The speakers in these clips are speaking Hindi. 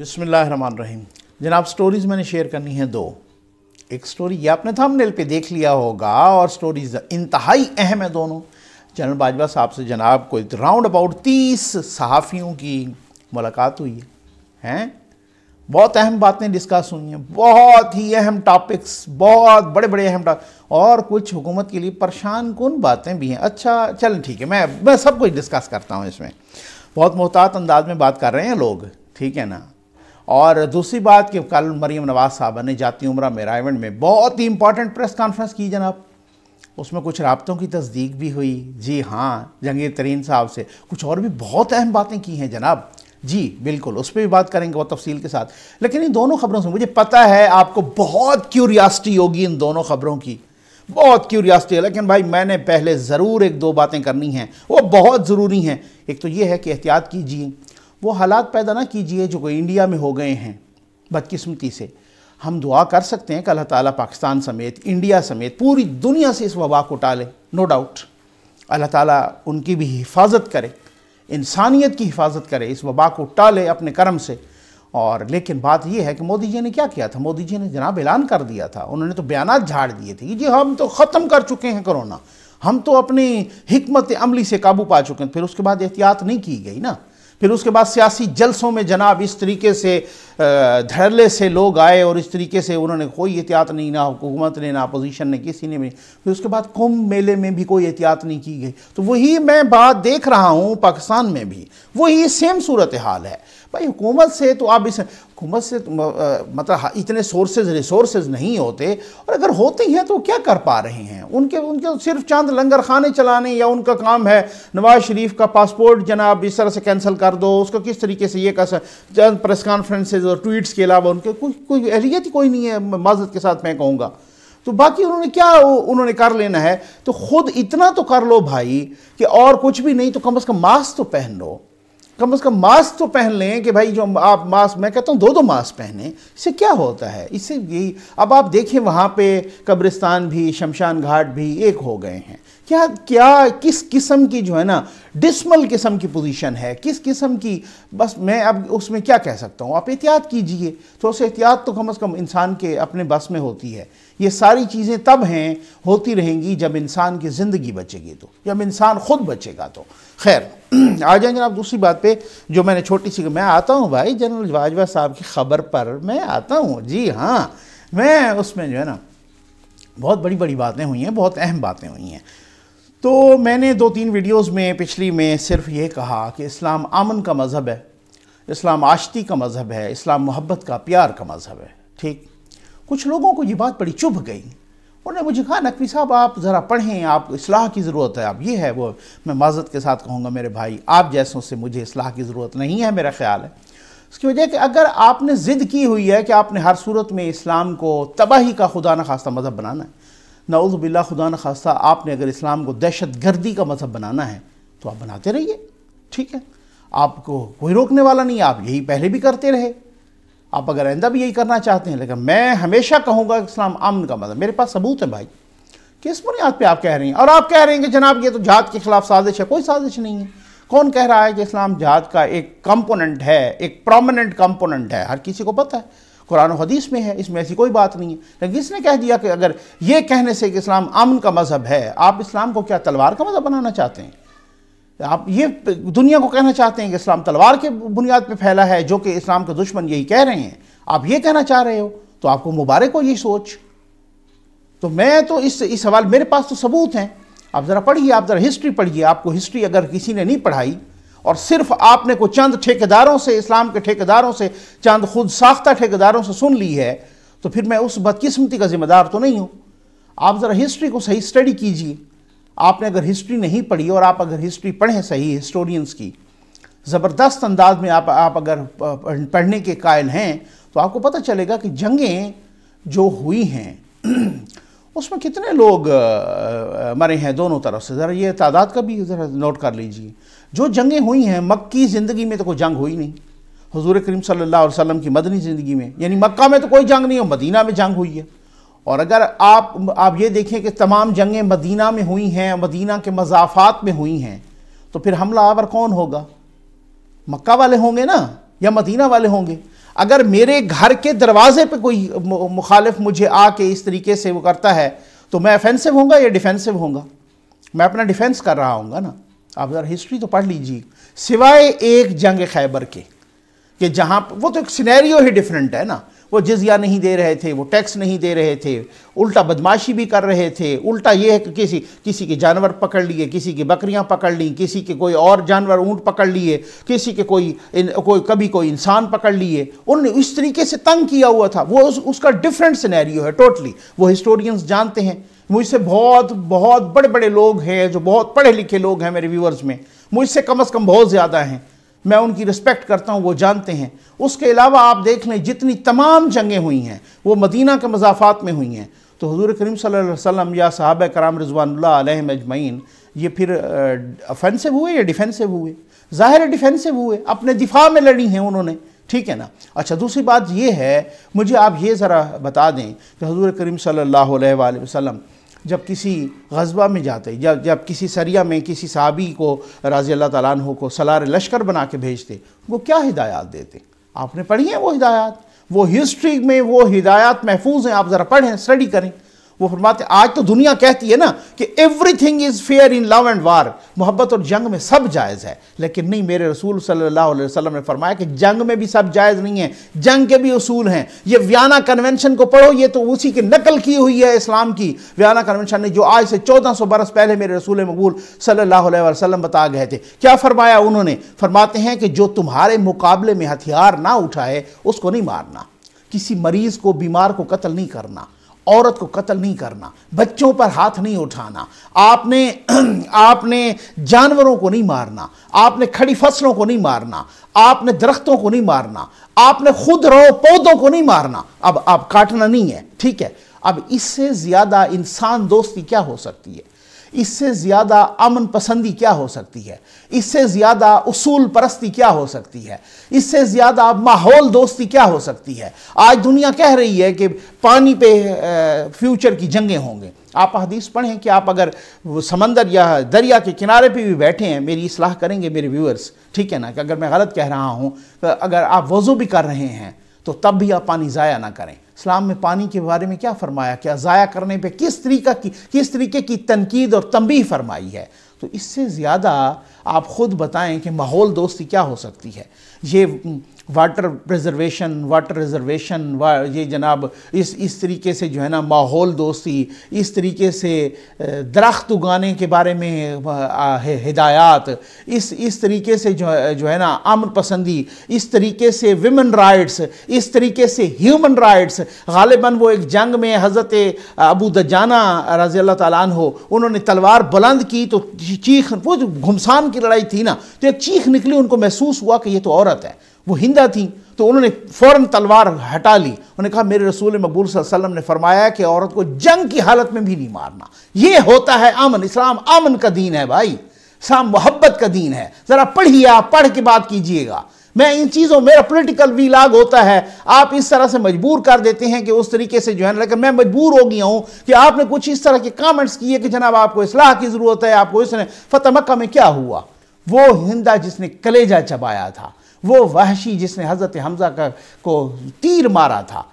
रही जनाब स्टोरीज़ मैंने शेयर करनी है दो एक स्टोरी ये आपने थंबनेल पे देख लिया होगा और स्टोरीज़ इंतहाई अहम है दोनों जनरल बाजवा साहब से जनाब को राउंड अबाउट तीस सहाफ़ियों की मुलाकात हुई है हैं बहुत अहम बातें डिस्कस हुई हैं बहुत ही अहम टॉपिक्स बहुत बड़े बड़े अहम और कुछ हुकूमत के लिए परेशान कन बातें भी हैं अच्छा चल ठीक है मैं मैं सब कुछ डिस्कस करता हूँ इसमें बहुत मोहतात अंदाज में बात कर रहे हैं लोग ठीक है ना और दूसरी बात कि कल मरीम नवाज साहबा ने जाती उम्र मेरावंड में बहुत ही इंपॉर्टेंट प्रेस कॉन्फ्रेंस की जनाब उसमें कुछ रबतों की तस्दीक भी हुई जी हाँ जहांगीर तरीन साहब से कुछ और भी बहुत अहम बातें की हैं जनाब जी बिल्कुल उस पर भी बात करेंगे बहुत तफसील के साथ लेकिन इन दोनों खबरों से मुझे पता है आपको बहुत क्यूरियासिटी होगी इन दोनों खबरों की बहुत क्यूरियासिटी है लेकिन भाई मैंने पहले ज़रूर एक दो बातें करनी हैं वो बहुत ज़रूरी हैं एक तो ये है कि एहतियात कीजिए वो हालात पैदा ना कीजिए जो कोई इंडिया में हो गए हैं बदकिस्मती से हम दुआ कर सकते हैं कि अल्लाह ताला पाकिस्तान समेत इंडिया समेत पूरी दुनिया से इस वबा को टाले नो डाउट अल्लाह ताला उनकी भी हिफाजत करे इंसानियत की हिफाजत करे इस वबा को टाले अपने कर्म से और लेकिन बात यह है कि मोदी जी ने क्या किया था मोदी जी ने जनाब ऐलान कर दिया था उन्होंने तो बयान झाड़ दिए थे कि जी हम तो ख़त्म कर चुके हैं कोरोना हम तो अपनी हमत अमली से काबू पा चुके हैं फिर उसके बाद एहतियात नहीं की गई ना फिर उसके बाद सियासी जलसों में जनाब इस तरीके से धड़ल्ले से लोग आए और इस तरीके से उन्होंने कोई एहतियात नहीं ना हुकूमत ने ना अपोजिशन ने किसी ने भी फिर उसके बाद कुंभ मेले में भी कोई एहतियात नहीं की गई तो वही मैं बात देख रहा हूँ पाकिस्तान में भी वही सेम सूरत हाल है भाई हुकूमत से तो आप इस हुकूमत से मतलब इतने सोर्सेज रिसोर्सेज नहीं होते और अगर होते हैं तो क्या कर पा रहे हैं उनके उनके सिर्फ चांद लंगर खाने चलाने या उनका काम है नवाज शरीफ का पासपोर्ट जनाब इस तरह से कैंसिल कर दो उसको किस तरीके से ये कर चंद प्रेस कॉन्फ्रेंसेज और ट्वीट्स के अलावा उनके कोई कोई अहलियत ही कोई नहीं है माजत के साथ मैं कहूँगा तो बाकी उन्होंने क्या उन्होंने कर लेना है तो ख़ुद इतना तो कर लो भाई कि और कुछ भी नहीं तो कम अज़ कम मास्क तो पहन लो कम अज़ कम मास्क तो पहन लें कि भाई जो आप मास्क मैं कहता हूँ दो दो मास्क पहने इससे क्या होता है इससे यही अब आप देखें वहाँ पे कब्रिस्तान भी शमशान घाट भी एक हो गए हैं क्या क्या किस किस्म की जो है ना डिसमल किस्म की पोजीशन है किस किस्म की बस मैं अब उसमें क्या कह सकता हूँ आप एहतियात कीजिए तो उस एहतियात तो कम अज़ कम इंसान के अपने बस में होती है ये सारी चीज़ें तब हैं होती रहेंगी जब इंसान की ज़िंदगी बचेगी तो जब इंसान ख़ुद बचेगा तो खैर आ जाएंगे आप दूसरी बात पे जो मैंने छोटी सी मैं आता हूँ भाई जनरल वाजवा साहब की ख़बर पर मैं आता हूँ जी हाँ मैं उसमें जो है ना बहुत बड़ी बड़ी बातें हुई हैं बहुत अहम बातें हुई हैं तो मैंने दो तीन वीडियोस में पिछली में सिर्फ ये कहा कि इस्लाम आमन का मज़हब है इस्लाम आशती का मज़हब है इस्लाम मोहब्बत का प्यार का मज़हब है ठीक कुछ लोगों को ये बात बड़ी चुभ गई उन्होंने मुझे कहा नकवी साहब आप ज़रा पढ़ें आप इसलाह की ज़रूरत है आप ये है वो मैं माजत के साथ कहूँगा मेरे भाई आप जैसों से मुझे इसलाह की ज़रूरत नहीं है मेरा ख्याल है उसकी वजह कि अगर आपने ज़िद की हुई है कि आपने हर सूरत में इस्लाम को तबाही का खुदा न खास्ता मज़हब बनाना है नाउज़बिल्ला खुदा न खास्ता आपने अगर इस्लाम को दहशत गर्दी का मजहब बनाना है तो आप बनाते रहिए ठीक है आपको कोई रोकने वाला नहीं आप यही पहले भी करते रहे आप अगर आंदा भी यही करना चाहते हैं लेकिन मैं हमेशा कहूँगा इस्लाम अमन का मजहब मेरे पास सबूत है भाई किस बुनियाद पर आप कह रही हैं और आप कह रहे हैं कि जनाब ये तो जात के खिलाफ साजिश है कोई साजिश नहीं है कौन कह रहा है कि इस्लाम जात का एक कंपोनेंट है एक प्रोमिनेंट कंपोनेंट है हर किसी को पता है कुरान हदीस में है इसमें ऐसी कोई बात नहीं है लेकिन इसने कह दिया कि अगर ये कहने से कि इस्लाम अमन का मज़हब है आप इस्लाम को क्या तलवार का मज़हब बनाना चाहते हैं आप ये दुनिया को कहना चाहते हैं कि इस्लाम तलवार के बुनियाद पर फैला है जो कि इस्लाम के दुश्मन यही कह रहे हैं आप ये कहना चाह रहे हो तो आपको मुबारक हो ये सोच तो मैं तो इस इस सवाल मेरे पास तो सबूत हैं आप ज़रा पढ़िए आप ज़रा हिस्ट्री पढ़िए आपको हिस्ट्री अगर किसी ने नहीं पढ़ाई और सिर्फ आपने को चंद ठेकेदारों से इस्लाम के ठेकेदारों से चंद खुद साख्ता ठेकेदारों से सुन ली है तो फिर मैं उस बदकिस्मती का ज़िम्मेदार तो नहीं हूँ आप ज़रा हिस्ट्री को सही स्टडी कीजिए आपने अगर हिस्ट्री नहीं पढ़ी और आप अगर हिस्ट्री पढ़ें सही हिस्टोरियंस की ज़बरदस्त अंदाज में आप आप अगर पढ़ने के कायल हैं तो आपको पता चलेगा कि जंगें जो हुई हैं उसमें कितने लोग मरे हैं दोनों तरफ से ज़रा ये तादाद का भी ज़रा नोट कर लीजिए जो जंगें हुई हैं मक्की ज़िंदगी में तो कोई जंग हुई नहीं हजूर करीम सल्ला वसम की मदनी ज़िंदगी में यानी मक्का में तो कोई जंग नहीं है मदीना में जंग हुई है और अगर आप आप ये देखें कि तमाम जंगें मदीना में हुई हैं मदीना के मजाफात में हुई हैं तो फिर हमला आवर कौन होगा मक्का वाले होंगे ना या मदीना वाले होंगे अगर मेरे घर के दरवाजे पे कोई मुखालिफ मुझे आके इस तरीके से वो करता है तो मैं अफेंसिव होंगे या डिफेंसिव होंगे मैं अपना डिफेंस कर रहा हूँ ना आप ज़रा हिस्ट्री तो पढ़ लीजिए सिवाय एक जंग खैबर के कि जहाँ वो तो एक सिनेरियो ही डिफरेंट है ना वो जजिया नहीं दे रहे थे वो टैक्स नहीं दे रहे थे उल्टा बदमाशी भी कर रहे थे उल्टा ये है कि किसी किसी के जानवर पकड़ लिए किसी की बकरियां पकड़ ली किसी के कोई और जानवर ऊँट पकड़ लिए किसी के कोई इन, कोई कभी कोई इंसान पकड़ लिए उन इस तरीके से तंग किया हुआ था वो उस, उसका डिफरेंट सिनेरियो है टोटली वो हिस्टोरियंस जानते हैं मुझसे बहुत बहुत बड़े बड़े लोग हैं जो बहुत पढ़े लिखे लोग हैं मेरे व्यूअर्स में मुझसे कम अज़ कम बहुत ज़्यादा हैं मैं उनकी रिस्पेक्ट करता हूँ वो जानते हैं उसके अलावा आप देख लें जितनी तमाम जंगें हुई हैं वो मदीना के मजाफात में हुई हैं तो हजूर करीम वसल्लम या साहब कराम रजवान अजमैन ये फिर अफेंसिव हुए या डिफेंसिव हुए ज़ाहिर डिफेंसिव हुए अपने दिफा में लड़ी हैं उन्होंने ठीक है ना अच्छा दूसरी बात ये है मुझे आप ये ज़रा बता दें कि हजूर करीम सल्ला वसम जब किसी गजबा में जाते जब जब किसी सरिया में किसी सहाबी को राजी अल्लाह तु को सलार लश्कर बना के भेजते वो क्या हिदायत देते आपने पढ़ी हैं वो हिदायत वो हिस्ट्री में वो हिदायत महफूज हैं आप ज़रा पढ़ें स्टडी करें वो फरमाते आज तो दुनिया कहती है ना कि everything is fair in love and war मोहब्बत और जंग में सब जायज़ है लेकिन नहीं मेरे रसूल सल्लल्लाहु अलैहि वसल्लम ने फरमाया कि जंग में भी सब जायज़ नहीं है जंग के भी असूल हैं ये वियाना कन्वेंशन को पढ़ो ये तो उसी की नकल की हुई है इस्लाम की वियाना कन्वेंशन ने जो आज से चौदह सौ बरस पहले मेरे रसूल मकबूल सल्ला वसलम बता गए थे क्या फरमाया उन्होंने फरमाते हैं कि जो तुम्हारे मुकाबले में हथियार ना उठाए उसको नहीं मारना किसी मरीज़ को बीमार को कत्ल नहीं करना औरत को कत्ल नहीं करना बच्चों पर हाथ नहीं उठाना आपने आपने जानवरों को नहीं मारना आपने खड़ी फसलों को नहीं मारना आपने दरख्तों को नहीं मारना आपने खुद रो पौधों को नहीं मारना अब आप काटना नहीं है ठीक है अब इससे ज़्यादा इंसान दोस्ती क्या हो सकती है इससे ज़्यादा अमन पसंदी क्या हो सकती है इससे ज़्यादा उसूल परस्ती क्या हो सकती है इससे ज़्यादा माहौल दोस्ती क्या हो सकती है आज दुनिया कह रही है कि पानी पे फ्यूचर की जंगें होंगे आप हदीस पढ़ें कि आप अगर समंदर या दरिया के किनारे पे भी बैठे हैं मेरी इसलाह करेंगे मेरे व्यूअर्स ठीक है ना कि अगर मैं गलत कह रहा हूँ तो अगर आप वज़ू भी कर रहे हैं तो तब भी आप पानी ज़ाया ना करें इस्लाम में पानी के बारे में क्या फरमाया क्या ज़ाया करने पे किस तरीका की किस तरीके की तनकीद और तंबी फरमाई है तो इससे ज़्यादा आप ख़ुद बताएं कि माहौल दोस्ती क्या हो सकती है ये वाटर प्रिजर्वेशन वाटर रिजर्वेशन वा ये जनाब इस इस तरीके से जो है ना माहौल दोस्ती इस तरीके से दरख्त उगाने के बारे में हिदायत इस इस तरीके से जो जो है ना अमन पसंदी इस तरीके से विमेन राइट्स इस तरीके से ह्यूमन राइट्स गालिबा वो एक जंग में हज़रत अबू दजाना रज़ी अल्लाह तालन हो उन्होंने तलवार बुलंद की तो चीख वो जो घुमसान की लड़ाई थी ना तो एक चीख निकली उनको महसूस हुआ कि ये तो औरत है वो हिंदा थी तो उन्होंने फौरन तलवार हटा ली उन्होंने कहा मेरे रसूल मकबूल वसल्लम ने फरमाया कि औरत को जंग की हालत में भी नहीं मारना ये होता है अमन इस्लाम अमन का दीन है भाई इस्लाम मोहब्बत का दीन है ज़रा पढ़िए आप पढ़ के बात कीजिएगा मैं इन चीज़ों मेरा पॉलिटिकल वीलाग होता है आप इस तरह से मजबूर कर देते हैं कि उस तरीके से जो है लेकिन मैं मजबूर हो गया हूँ कि आपने कुछ इस तरह के कमेंट्स किए कि जनाब आपको इसलाह की ज़रूरत है आपको इसने फतेह मक्का में क्या हुआ वो हिंदा जिसने कलेजा चबाया था वो वहशी जिसने हज़रत हमज़ा का को तीर मारा था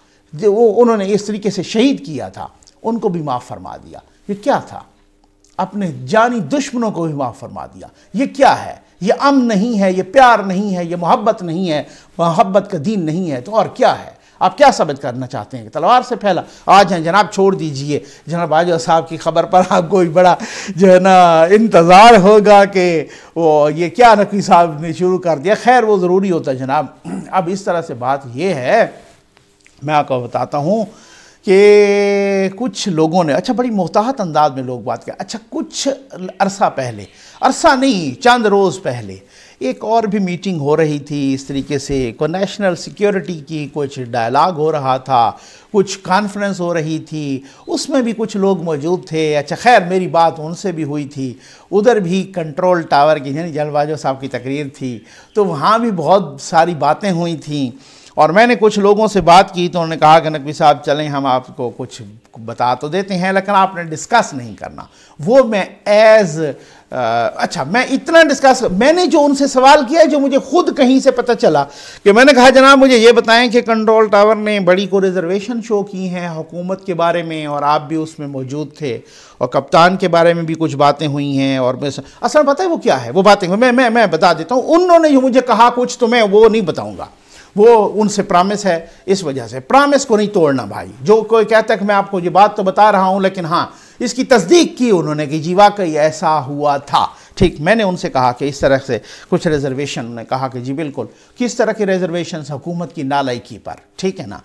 जो वो उन्होंने इस तरीके से शहीद किया था उनको भी माफ़ फरमा दिया ये क्या था अपने जानी दुश्मनों को भी माफ़ फरमा दिया ये क्या है ये अम नहीं है ये प्यार नहीं है ये मोहब्बत नहीं है मोहब्बत का दीन नहीं है तो और क्या है आप क्या साबित करना चाहते हैं तलवार से फैला आज हैं जनाब छोड़ दीजिए जनाब बाजवा साहब की खबर पर आपको बड़ा जो है ना इंतज़ार होगा कि वो ये क्या नकवी साहब ने शुरू कर दिया खैर वो ज़रूरी होता है जनाब अब इस तरह से बात ये है मैं आपको बताता हूँ कि कुछ लोगों ने अच्छा बड़ी मोहताहत अंदाज में लोग बात किया अच्छा कुछ अरसा पहले अरसा नहीं चंद रोज़ पहले एक और भी मीटिंग हो रही थी इस तरीके से को नेशनल सिक्योरिटी की कुछ डायलाग हो रहा था कुछ कॉन्फ्रेंस हो रही थी उसमें भी कुछ लोग मौजूद थे अच्छा खैर मेरी बात उनसे भी हुई थी उधर भी कंट्रोल टावर की यानी जलवाजो साहब की तकरीर थी तो वहाँ भी बहुत सारी बातें हुई थी और मैंने कुछ लोगों से बात की तो उन्होंने कहा कि नकवी साहब चलें हम आपको कुछ बता तो देते हैं लेकिन आपने डिस्कस नहीं करना वो मैं एज़ आ, अच्छा मैं इतना डिस्कस मैंने जो उनसे सवाल किया जो मुझे खुद कहीं से पता चला कि मैंने कहा जनाब मुझे ये बताएं कि कंट्रोल टावर ने बड़ी को रिजर्वेशन शो की हैं हुकूमत के बारे में और आप भी उसमें मौजूद थे और कप्तान के बारे में भी कुछ बातें हुई हैं और असल पता है वो क्या है वो बातें मैं मैं मैं बता देता हूँ उन्होंने जो मुझे कहा कुछ तो मैं वो नहीं बताऊँगा वो उनसे प्रामिस है इस वजह से प्रामिस को नहीं तोड़ना भाई जो कोई कहता है कि मैं आपको ये बात तो बता रहा हूँ लेकिन हाँ इसकी तस्दीक की उन्होंने कि जी वाकई ऐसा हुआ था ठीक मैंने उनसे कहा कि इस तरह से कुछ रिजर्वेशन उन्होंने कहा कि जी बिल्कुल किस तरह के रिजर्वेशन हुकूमत की नालायकी पर ठीक है ना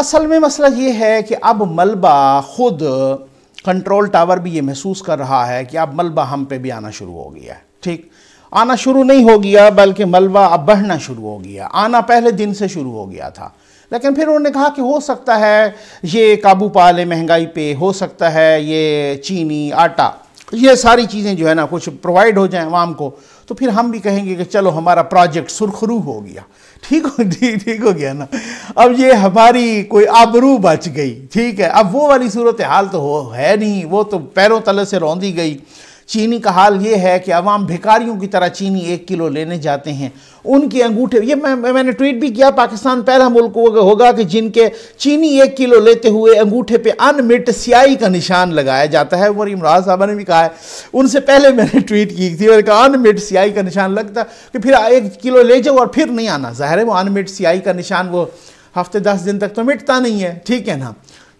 असल में मसला ये है कि अब मलबा ख़ुद कंट्रोल टावर भी ये महसूस कर रहा है कि अब मलबा हम पे भी आना शुरू हो गया ठीक आना शुरू नहीं हो गया बल्कि मलबा अब बढ़ना शुरू हो गया आना पहले दिन से शुरू हो गया था लेकिन फिर उन्होंने कहा कि हो सकता है ये काबू पा ले महंगाई पे हो सकता है ये चीनी आटा ये सारी चीज़ें जो है ना कुछ प्रोवाइड हो जाएं आवाम को तो फिर हम भी कहेंगे कि चलो हमारा प्रोजेक्ट सुरखरू हो गया ठीक हो ठीक ठीक हो गया ना अब ये हमारी कोई आबरू बच गई ठीक है अब वो वाली सूरत हाल तो हो है नहीं वो तो पैरों तले से रौंदी गई चीनी का हाल ये है कि अवाम भिकारियों की तरह चीनी एक किलो लेने जाते हैं उनके अंगूठे ये मैं, मैंने ट्वीट भी किया पाकिस्तान पहला मुल्क होगा कि जिनके चीनी एक किलो लेते हुए अंगूठे पे अनमिट स्याही का निशान लगाया जाता है और इमरान साहब ने भी कहा है उनसे पहले मैंने ट्वीट की थी और कहा अनमिट स्याही का निशान लगता कि फिर एक किलो ले जाओ और फिर नहीं आना ज़ाहिर है वो अनमिट स्याही का निशान वो हफ्ते दस दिन तक तो मिटता नहीं है ठीक है ना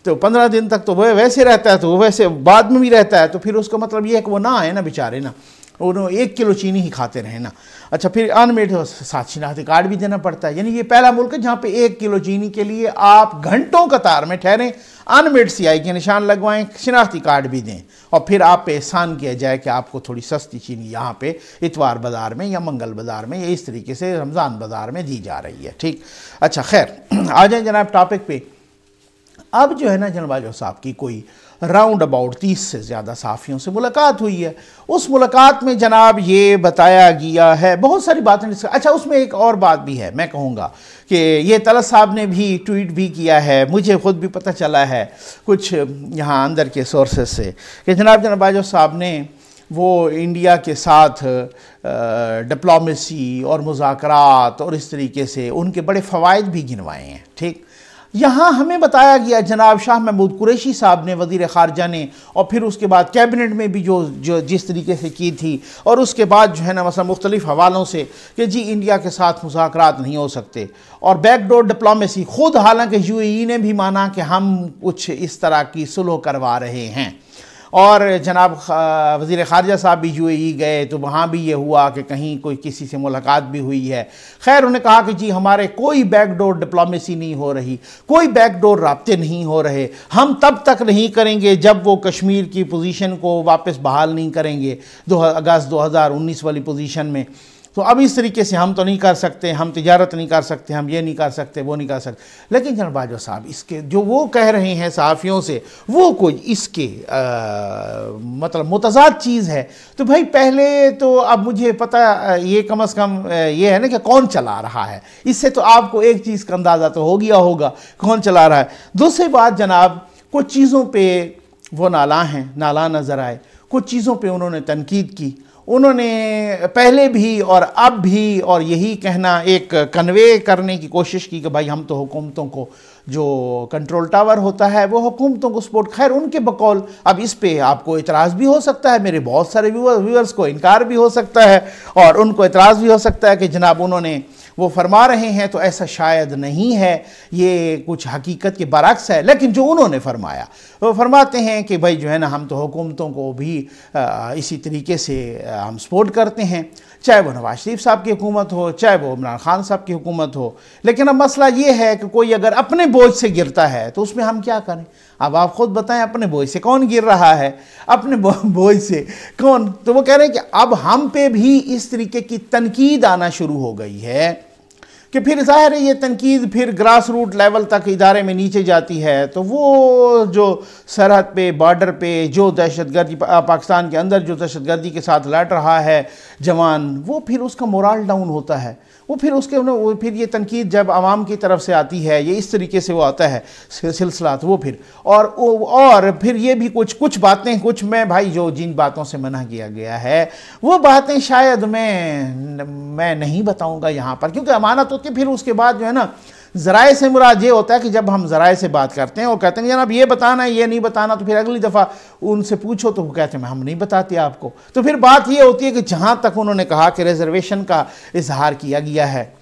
तो पंद्रह दिन तक तो वह वैसे रहता है तो वो वैसे बाद में भी रहता है तो फिर उसका मतलब ये है कि वो ना आए ना बेचारे ना उन्होंने एक किलो चीनी ही खाते रहे ना अच्छा फिर अनमेड तो साक्षीनाथ कार्ड भी देना पड़ता है यानी ये पहला मुल्क है जहाँ पे एक किलो चीनी के लिए आप घंटों कतार में ठहरें अनमेड सी आई के निशान लगवाएं शिनाख्ती कार्ड भी दें और फिर आप पे एहसान किया जाए कि आपको थोड़ी सस्ती चीनी यहाँ पे इतवार बाज़ार में या मंगल बाज़ार में या इस तरीके से रमज़ान बाज़ार में दी जा रही है ठीक अच्छा खैर आ जाए जनाब टॉपिक पे अब जो है ना जनरल साहब की कोई राउंड अबाउट तीस से ज़्यादा साफियों से मुलाकात हुई है उस मुलाकात में जनाब ये बताया गया है बहुत सारी बातें अच्छा उसमें एक और बात भी है मैं कहूँगा कि ये तलत साहब ने भी ट्वीट भी किया है मुझे ख़ुद भी पता चला है कुछ यहाँ अंदर के सोर्सेज से कि जनाब बाजवा साहब ने वो इंडिया के साथ डिप्लोमेसी और मुजाकरात और इस तरीके से उनके बड़े फ़वाद भी गिनवाए हैं ठीक यहाँ हमें बताया गया जनाब शाह महमूद कुरैशी साहब ने वजीर ख़ारजा ने और फिर उसके बाद कैबिनेट में भी जो जो जिस तरीके से की थी और उसके बाद जो है ना मसा मुख्तलिफ हवालों से कि जी इंडिया के साथ मुजाकर नहीं हो सकते और बैकडोर डिप्लोमेसी खुद हालांकि यू ने भी माना कि हम कुछ इस तरह की सुलह करवा रहे हैं और जनाब वज़ी ख़ारजा साहब भी यू गए तो वहाँ भी ये हुआ कि कहीं कोई किसी से मुलाकात भी हुई है खैर उन्होंने कहा कि जी हमारे कोई बैकडोर डिप्लोमेसी नहीं हो रही कोई बैकडोर रबते नहीं हो रहे हम तब तक नहीं करेंगे जब वो कश्मीर की पोजीशन को वापस बहाल नहीं करेंगे दो अगस्त 2019 वाली पोजीशन में तो अब इस तरीके से हम तो नहीं कर सकते हम तजारत नहीं कर सकते हम ये नहीं कर सकते वो नहीं कर सकते लेकिन जन बाजवा साहब इसके जो वो कह रहे हैं सहाफ़ियों से वो कोई इसके आ, मतलब मुतजाद चीज़ है तो भाई पहले तो अब मुझे पता ये कम अज़ कम ये है ना कि कौन चला रहा है इससे तो आपको एक चीज़ का अंदाज़ा तो हो गया होगा कौन चला रहा है दूसरी बात जनाब कुछ चीज़ों पर वो नाला हैं नाला नज़र आए कुछ चीज़ों पर उन्होंने तनकीद की उन्होंने पहले भी और अब भी और यही कहना एक कन्वे करने की कोशिश की कि भाई हम तो हुकूमतों को जो कंट्रोल टावर होता है वो हुकूमतों को सपोर्ट खैर उनके बकौल अब इस पे आपको इतराज़ भी हो सकता है मेरे बहुत सारे व्यूअर्स व्यूअर्स को इनकार भी हो सकता है और उनको इतराज़ भी हो सकता है कि जनाब उन्होंने वो फरमा रहे हैं तो ऐसा शायद नहीं है ये कुछ हकीकत के बरक्स है लेकिन जो उन्होंने फरमाया वो फरमाते हैं कि भाई जो है ना हम तो हुकूमतों को भी इसी तरीके से हम सपोर्ट करते हैं चाहे वो नवाज शरीफ साहब की हुकूमत हो चाहे वो इमरान खान साहब की हुकूमत हो लेकिन अब मसला ये है कि कोई अगर अपने बोझ से गिरता है तो उसमें हम क्या करें अब आप खुद बताएं अपने बोझ से कौन गिर रहा है अपने बोझ से कौन तो वो कह रहे हैं कि अब हम पे भी इस तरीके की तनकीद आना शुरू हो गई है कि फिर जाहिर है ये तनकीद फिर ग्रास रूट लेवल तक इदारे में नीचे जाती है तो वो जो सरहद पे बॉर्डर पे जो दहशत गर्दी पाकिस्तान के अंदर जो दहशत गर्दी के साथ लड़ रहा है जवान वो फिर उसका मोरल डाउन होता है वो फिर उसके वो फिर ये तनकीद जब आवाम की तरफ से आती है ये इस तरीके से वो आता है सिलसिला तो वो फिर और और फिर ये भी कुछ कुछ बातें कुछ मैं भाई जो जिन बातों से मना किया गया है वो बातें शायद मैं मैं नहीं बताऊंगा यहाँ पर क्योंकि अमानत होती फिर उसके बाद जो है ना ज़राए से मुराद ये होता है कि जब हम ज़राए से बात करते हैं और कहते हैं जनाब ये बताना है ये नहीं बताना तो फिर अगली दफ़ा उनसे पूछो तो वो कहते हैं हम नहीं बताते आपको तो फिर बात ये होती है कि जहाँ तक उन्होंने कहा कि रिजर्वेशन का इजहार किया गया है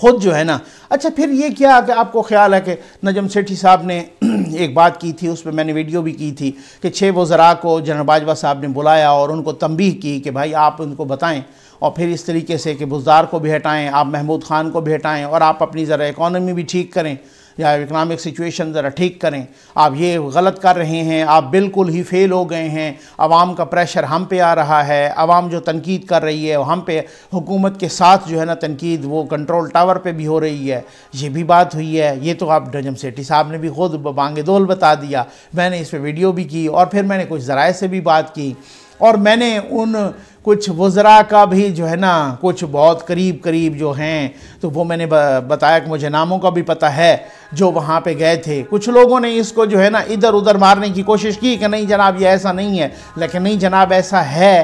खुद जो है ना अच्छा फिर ये क्या कि आपको ख्याल है कि नजम सेठी साहब ने एक बात की थी उस पर मैंने वीडियो भी की थी कि छः वज़रा को जनरल बाजवा साहब ने बुलाया और उनको तंबीह की कि भाई आप उनको बताएं और फिर इस तरीके से कि बुजदार को भी हटाएं आप महमूद खान को भी हटाएं और आप अपनी ज़रा इकॉनमी भी ठीक करें या इकनॉमिक सिचुएशन ज़रा ठीक करें आप ये गलत कर रहे हैं आप बिल्कुल ही फेल हो गए हैं आवाम का प्रेशर हम पे आ रहा है आवाम जो तनकीद कर रही है हम पे हुकूमत के साथ जो है ना तनकीद वो कंट्रोल टावर पे भी हो रही है ये भी बात हुई है ये तो आप डजम सेठी साहब ने भी खुद बांगे दोल बता दिया मैंने इस पर वीडियो भी की और फिर मैंने कुछ ज़राए से भी बात की और मैंने उन कुछ वज़रा का भी जो है ना कुछ बहुत करीब करीब जो हैं तो वो मैंने बताया कि मुझे नामों का भी पता है जो वहाँ पे गए थे कुछ लोगों ने इसको जो है ना इधर उधर मारने की कोशिश की कि नहीं जनाब ये ऐसा नहीं है लेकिन नहीं जनाब ऐसा है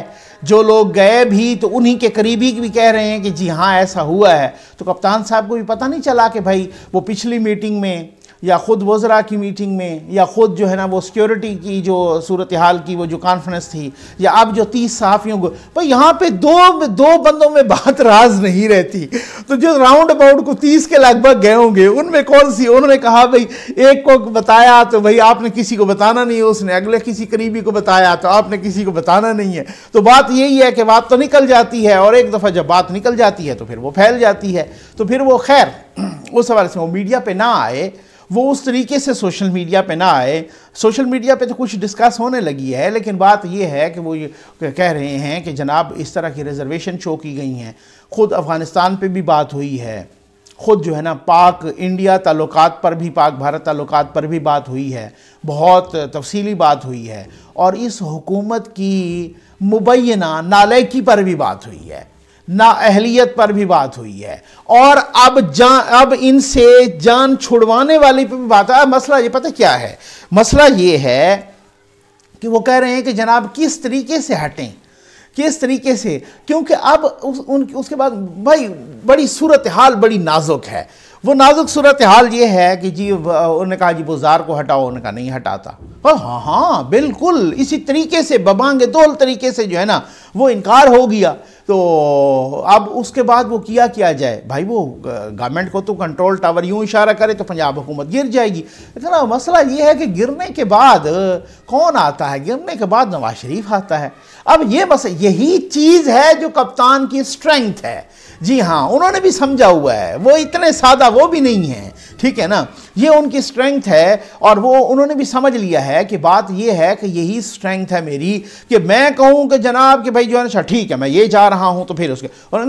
जो लोग गए भी तो उन्हीं के करीबी भी कह रहे हैं कि जी हाँ ऐसा हुआ है तो कप्तान साहब को भी पता नहीं चला कि भाई वो पिछली मीटिंग में या ख़ुद वज़रा की मीटिंग में या ख़ुद जो है ना वो सिक्योरिटी की जो सूरत हाल की वो जो कॉन्फ्रेंस थी या अब जो तीस सहाफ़ियों को भाई यहाँ पे दो दो बंदों में बात राज नहीं रहती तो जो राउंड अबाउट को तीस के लगभग गए होंगे उनमें कौन सी उन्होंने कहा भाई एक को बताया तो भाई आपने किसी को बताना नहीं है उसने अगले किसी करीबी को बताया तो आपने किसी को बताना नहीं है तो बात यही है कि बात तो निकल जाती है और एक दफ़ा जब बात निकल जाती है तो फिर वो फैल जाती है तो फिर वो खैर उस हवाले से वो मीडिया पर ना आए वो उस तरीके से सोशल मीडिया पे ना आए सोशल मीडिया पे तो कुछ डिस्कस होने लगी है लेकिन बात यह है कि वो ये कह रहे हैं कि जनाब इस तरह की रिजर्वेशन शो की गई हैं ख़ुद अफ़गानिस्तान पे भी बात हुई है ख़ुद जो है ना पाक इंडिया ताल्लुक पर भी पाक भारत ताल्लुक पर भी बात हुई है बहुत तफसीली बात हुई है और इस हुकूमत की मुबैना नालकी पर भी बात हुई है ना अहलियत पर भी बात हुई है और अब जान अब इनसे जान छुड़वाने वाली पर भी बात है मसला ये पता क्या है मसला ये है कि वो कह रहे हैं कि जनाब किस तरीके से हटें किस तरीके से क्योंकि अब उस उन उसके बाद भाई बड़ी सूरत हाल बड़ी नाजुक है वो नाजुक सूरत हाल ये है कि जी उन्होंने कहा जी बुजार को हटाओ उन्होंने कहा नहीं हटाता और हाँ, हाँ हाँ बिल्कुल इसी तरीके से बबांग दोल तरीके से जो है ना वो इनकार हो गया तो अब उसके बाद वो किया किया जाए भाई वो गवर्नमेंट को तो कंट्रोल टावर यूँ इशारा करे तो पंजाब हुकूमत गिर जाएगी लेकिन तो मसला ये है कि गिरने के बाद कौन आता है गिरने के बाद नवाज शरीफ आता है अब ये बस यही चीज़ है जो कप्तान की स्ट्रेंथ है जी हाँ उन्होंने भी समझा हुआ है वो इतने सादा वो भी नहीं है ठीक है ना ये उनकी स्ट्रेंथ है और वो उन्होंने भी समझ लिया है कि बात ये है कि यही स्ट्रेंथ है मेरी कि मैं कहूँ कि जनाब कि भाई जो है ना अच्छा, ठीक है मैं ये जा रहा रहा हूँ तो फिर उसके और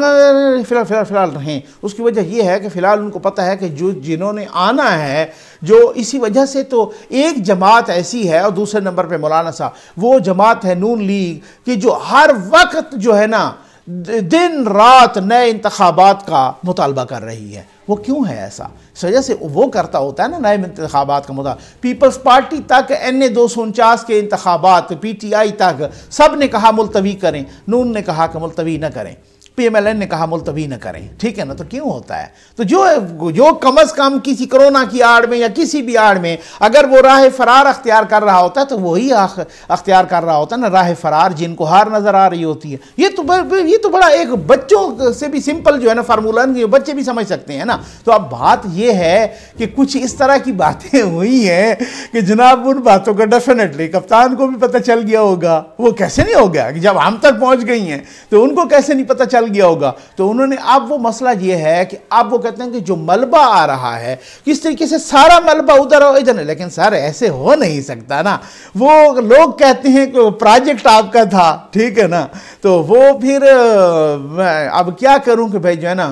फिलहाल फिलहाल फिलहाल रहें उसकी वजह यह है कि फ़िलहाल उनको पता है कि जो जिन्होंने आना है जो इसी वजह से तो एक जमात ऐसी है और दूसरे नंबर पर मौलाना साहब वो जमात है नून लीग की जो हर वक्त जो है ना दिन रात नए इंतबात का मुतालबा कर रही है वो क्यों है ऐसा इस वजह से वो करता होता है ना नए इंतबात का मुद्दा पीपल्स पार्टी तक एन ए दो सौ उनचास के इंतबात पी टी आई तक सब ने कहा मुलतवी करें नून ने कहा कि मुलतवी न करें पीएमएलएन ने कहा मुलतवी न करें ठीक है ना तो क्यों होता है तो जो जो कम अज कम किसी कोरोना की आड़ में या किसी भी आड़ में अगर वो राह फरार अख्तियार कर रहा होता है तो वही अख्तियार कर रहा होता है ना राह फरार जिनको हार नज़र आ रही होती है ये तो ये तो बड़ा एक बच्चों से भी सिंपल जो है ना फार्मूला बच्चे भी समझ सकते हैं ना तो अब बात यह है कि कुछ इस तरह की बातें हुई हैं कि जनाब उन बातों का डेफिनेटली कप्तान को भी पता चल गया होगा वो कैसे नहीं हो गया कि जब हम तक पहुंच गई हैं तो उनको कैसे नहीं पता चल निकल गया होगा तो उन्होंने अब वो मसला ये है कि अब वो कहते हैं कि जो मलबा आ रहा है किस तरीके से सारा मलबा उधर और इधर लेकिन सर ऐसे हो नहीं सकता ना वो लोग कहते हैं कि प्रोजेक्ट आपका था ठीक है ना तो वो फिर अब क्या करूँ कि भाई जो है ना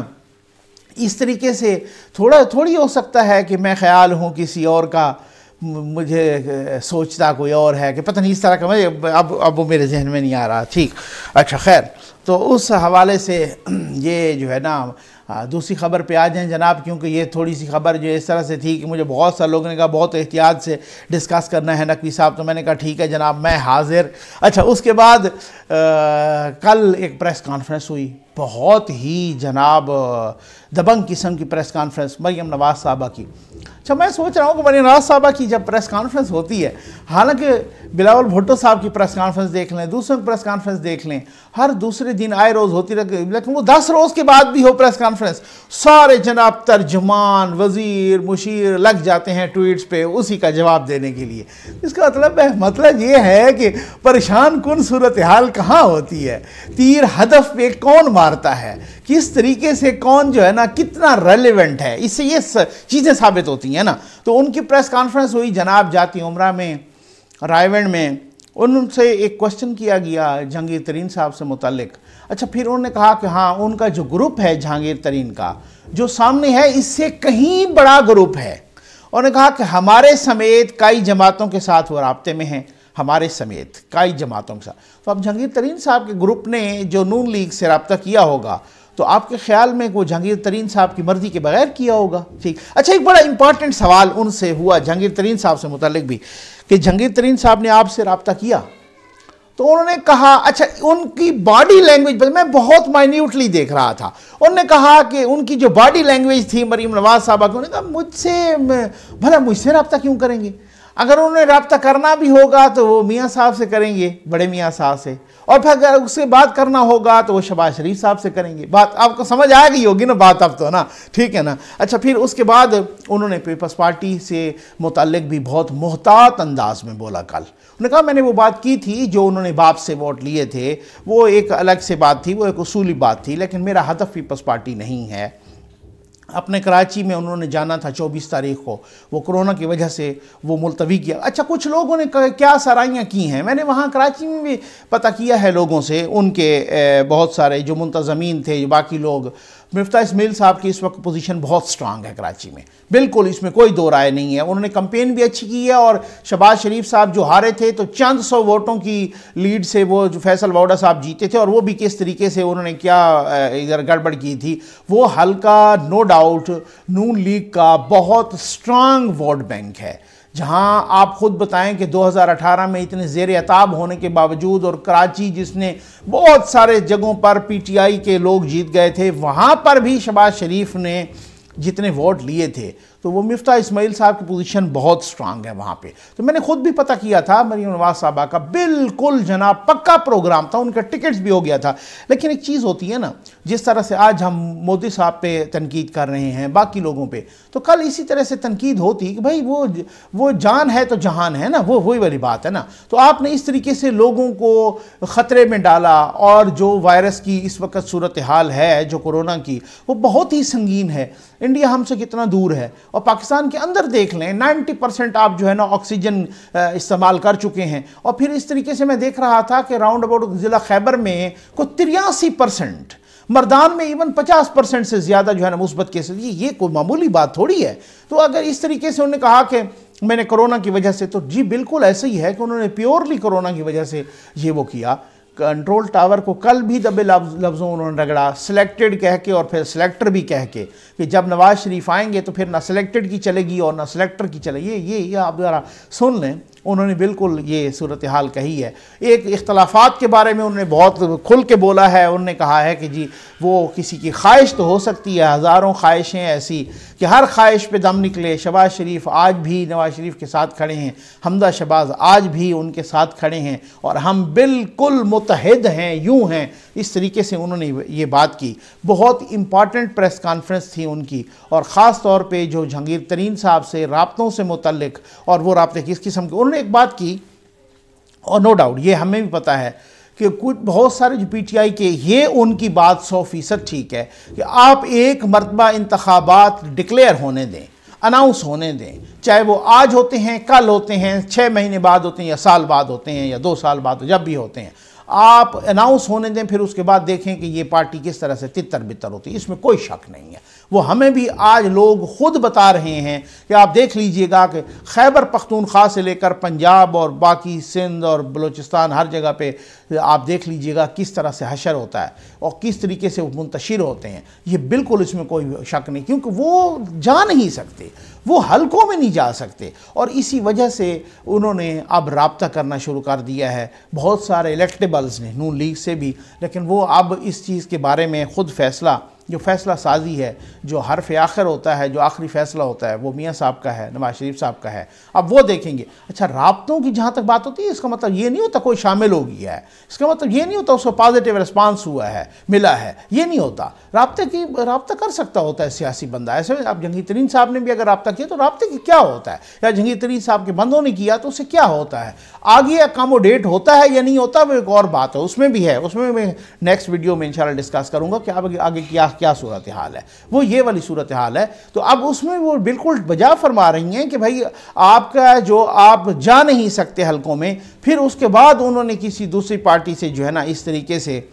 इस तरीके से थोड़ा थोड़ी हो सकता है कि मैं ख्याल हूँ किसी और का मुझे सोचता कोई और है कि पता नहीं इस तरह का मैं अब अब वो मेरे जहन में नहीं आ रहा ठीक अच्छा खैर तो उस हवाले से ये जो है ना दूसरी खबर पे आ जाएं जनाब क्योंकि ये थोड़ी सी खबर जो इस तरह से थी कि मुझे बहुत सारे लोगों ने कहा बहुत एहतियात से डिस्कस करना है नकवी साहब तो मैंने कहा ठीक है जनाब मैं हाजिर अच्छा उसके बाद आ, कल एक प्रेस कॉन्फ्रेंस हुई बहुत ही जनाब दबंग किस्म की प्रेस कॉन्फ्रेंस मरियम नवाज साहबा की अच्छा मैं सोच रहा हूँ कि मरियम नवाज साहबा की जब प्रेस कॉन्फ्रेंस होती है हालांकि बिलावल भुट्टो साहब की प्रेस कॉन्फ्रेंस देख लें दूसरों की प्रेस कॉन्फ्रेंस देख लें हर दूसरे दिन आए रोज़ होती रह लेकिन वो दस रोज़ के बाद भी हो प्रेस कॉन्फ्रेंस सारे जनाब तर्जुमान वज़ीर मुशीर लग जाते हैं ट्वीट्स पे उसी का जवाब देने के लिए इसका मतलब है मतलब ये है कि परेशान कन सूरत हाल कहाँ होती है तीर हदफ पे कौन मारता है किस तरीके से कौन जो है ना कितना रेलिवेंट है इससे ये चीज़ें साबित होती हैं ना तो उनकी प्रेस कॉन्फ्रेंस हुई जनाब जाती उमरा में रायवेंड में उनसे एक क्वेश्चन किया गया जहांगीर तरीन साहब से मुतलक अच्छा फिर उन्होंने कहा कि हाँ उनका जो ग्रुप है जहांगीर तरीन का जो सामने है इससे कहीं बड़ा ग्रुप है उन्होंने कहा कि हमारे समेत कई जमातों के साथ वो रबते में हैं हमारे समेत कई जमातों के साथ तो अब जहांगीर तरीन साहब के ग्रुप ने जो नून लीग से रबता किया होगा तो आपके ख्याल में वो जहांगीर तरीन साहब की मर्जी के बगैर किया होगा ठीक अच्छा एक बड़ा इंपॉर्टेंट सवाल उनसे हुआ जहांगीर तरीन साहब से मुतलक भी कि जहांगीर तरीन साहब ने आपसे रबता किया तो उन्होंने कहा अच्छा उनकी बॉडी लैंग्वेज पर मैं बहुत माइन्यूटली देख रहा था उन्होंने कहा कि उनकी जो बॉडी लैंग्वेज थी मरीम नवाज साहबा की उन्होंने कहा मुझसे भला मुझसे रबता क्यों करेंगे अगर उन्हें रबता करना भी होगा तो वो मियाँ साहब से करेंगे बड़े मियाँ साहब से और फिर अगर उससे बात करना होगा तो वो शबाज शरीफ साहब से करेंगे बात आपको समझ आ गई होगी ना बात अब तो ना ठीक है ना अच्छा फिर उसके बाद उन्होंने पीपल्स पार्टी से मुतलक भी बहुत मोहतात अंदाज में बोला कल उन्होंने कहा मैंने वो बात की थी जो उन्होंने बाप से वोट लिए थे वो एक अलग से बात थी वो एक उसूली बात थी लेकिन मेरा हदफ पीपल्स पार्टी नहीं है अपने कराची में उन्होंने जाना था 24 तारीख को वो कोरोना की वजह से वो मुलतवी किया अच्छा कुछ लोगों ने क्या सराइयाँ की हैं मैंने वहाँ कराची में भी पता किया है लोगों से उनके बहुत सारे जो मुंतज़मीन थे जो बाकी लोग मिफ्ता इसमेल साहब की इस वक्त पोजीशन बहुत स्ट्रांग है कराची में बिल्कुल इसमें कोई दो राय नहीं है उन्होंने कंपेन भी अच्छी की है और शबाज शरीफ साहब जो हारे थे तो चंद सौ वोटों की लीड से वो जो फैसल वावडा साहब जीते थे और वो भी किस तरीके से उन्होंने क्या इधर गड़बड़ की थी वो हल्का नो डाउट नून लीग का बहुत स्ट्रांग वोट बैंक है जहां आप ख़ुद बताएं कि 2018 में इतने जेर अताब होने के बावजूद और कराची जिसने बहुत सारे जगहों पर पीटीआई के लोग जीत गए थे वहां पर भी शबाज शरीफ ने जितने वोट लिए थे तो वो मिफ्ता इस्माइल साहब की पोजीशन बहुत स्ट्रांग है वहाँ पे तो मैंने खुद भी पता किया था मरीम नवाज साहबा का बिल्कुल जनाब पक्का प्रोग्राम था उनका टिकट्स भी हो गया था लेकिन एक चीज़ होती है ना जिस तरह से आज हम मोदी साहब पे तनकीद कर रहे हैं बाकी लोगों पे तो कल इसी तरह से तनकीद होती कि भाई वो वो जान है तो जहान है ना वो वही वाली बात है ना तो आपने इस तरीके से लोगों को ख़तरे में डाला और जो वायरस की इस वक्त सूरत हाल है जो कोरोना की वो बहुत ही संगीन है इंडिया हमसे कितना दूर है और पाकिस्तान के अंदर देख लें 90 परसेंट आप जो है ना ऑक्सीजन इस्तेमाल कर चुके हैं और फिर इस तरीके से मैं देख रहा था कि राउंड अबाउट ज़िला खैबर में को तिरासी परसेंट मर्दान में इवन 50 परसेंट से ज़्यादा जो है ना मुस्बत केसेस ये कोई मामूली बात थोड़ी है तो अगर इस तरीके से उन्होंने कहा कि मैंने कोरोना की वजह से तो जी बिल्कुल ऐसे ही है कि उन्होंने प्योरली कोरोना की वजह से ये वो किया कंट्रोल टावर को कल भी दबे लफ्ज़ों उन्होंने रगड़ा सिलेक्टेड कह के और फिर सिलेक्टर भी कह के कि जब नवाज शरीफ आएंगे तो फिर ना सिलेक्टेड की चलेगी और ना सिलेक्टर की चलेगी ये ये आप ज़रा सुन लें उन्होंने बिल्कुल ये सूरत हाल कही है एक इख्तलाफात के बारे में उन्होंने बहुत खुल के बोला है उन्होंने कहा है कि जी वो किसी की ख्वाहिश तो हो सकती है हज़ारों ख्वाहिशें ऐसी कि हर ख्वाहिश पे दम निकले शबाज शरीफ आज भी नवाज शरीफ के साथ खड़े हैं हमदा शबाज आज भी उनके साथ खड़े हैं और हम बिल्कुल मुतहद हैं यूँ हैं इस तरीके से उन्होंने ये बात की बहुत इंपॉर्टेंट प्रेस कॉन्फ्रेंस थी उनकी और ख़ास तौर पर जो जहांगीर तरीन साहब से रबतों से मुतल और वो रबते किस किस्म के उन्होंने उन्होंने एक बात की और नो डाउट ये हमें भी पता है कि कुछ बहुत सारे जो पीटीआई के ये उनकी बात सौ फीसद ठीक है कि आप एक मरतबा इंतबात डिक्लेयर होने दें अनाउंस होने दें चाहे वो आज होते हैं कल होते हैं छः महीने बाद होते हैं या साल बाद होते हैं या दो साल बाद जब भी होते हैं आप अनाउंस होने दें फिर उसके बाद देखें कि ये पार्टी किस तरह से तितर बितर होती है इसमें कोई शक नहीं है वो हमें भी आज लोग खुद बता रहे हैं कि आप देख लीजिएगा कि खैबर पख्तूनख्वा से लेकर पंजाब और बाकी सिंध और बलूचिस्तान हर जगह पे आप देख लीजिएगा किस तरह से हशर होता है और किस तरीके से मुंतशिर होते हैं ये बिल्कुल इसमें कोई शक नहीं क्योंकि वो जा नहीं सकते वो हलकों में नहीं जा सकते और इसी वजह से उन्होंने अब रबता करना शुरू कर दिया है बहुत सारे इलेक्टेबल्स ने नून लीग से भी लेकिन वो अब इस चीज़ के बारे में ख़ुद फैसला जो फैसला साजी है जो हरफ आखिर होता है जो आखिरी फैसला होता है वो मियाँ साहब का है नवाज शरीफ साहब का है अब वो देखेंगे अच्छा रबतों की जहाँ तक बात होती है इसका मतलब ये नहीं होता कोई शामिल हो गया है इसका मतलब ये नहीं होता उसको पॉजिटिव रिस्पांस हुआ है मिला है ये नहीं होता रबते की रबता कर सकता होता है सियासी बंदा ऐसे अब जंगी तरीन साहब ने भी अगर रबता किया तो रबते की क्या होता है या जंगी तरीन साहब के बंदों ने किया तो उसे क्या होता है आगे अकामोडेट होता है या नहीं होता वो एक और बात है उसमें भी है उसमें मैं नेक्स्ट वीडियो में इन डिस्कस करूँगा कि आप आगे क्या खिलाफ क्या सूरत हाल है वो ये वाली सूरत हाल है तो अब उसमें वो बिल्कुल बजा फरमा रही हैं कि भाई आपका जो आप जा नहीं सकते हलकों में फिर उसके बाद उन्होंने किसी दूसरी पार्टी से जो है ना इस तरीके से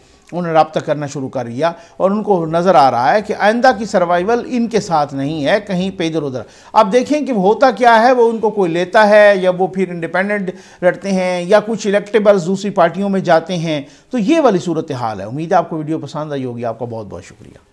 उन्हें रबता करना शुरू कर दिया और उनको नज़र आ रहा है कि आइंदा की सर्वाइवल इनके साथ नहीं है कहीं पे इधर उधर अब देखें कि होता क्या है वो उनको कोई लेता है या वो फिर इंडिपेंडेंट रटते हैं या कुछ इलेक्टेबल्स दूसरी पार्टियों में जाते हैं तो ये वाली सूरत हाल है उम्मीद है आपको वीडियो पसंद आई होगी आपका बहुत बहुत शुक्रिया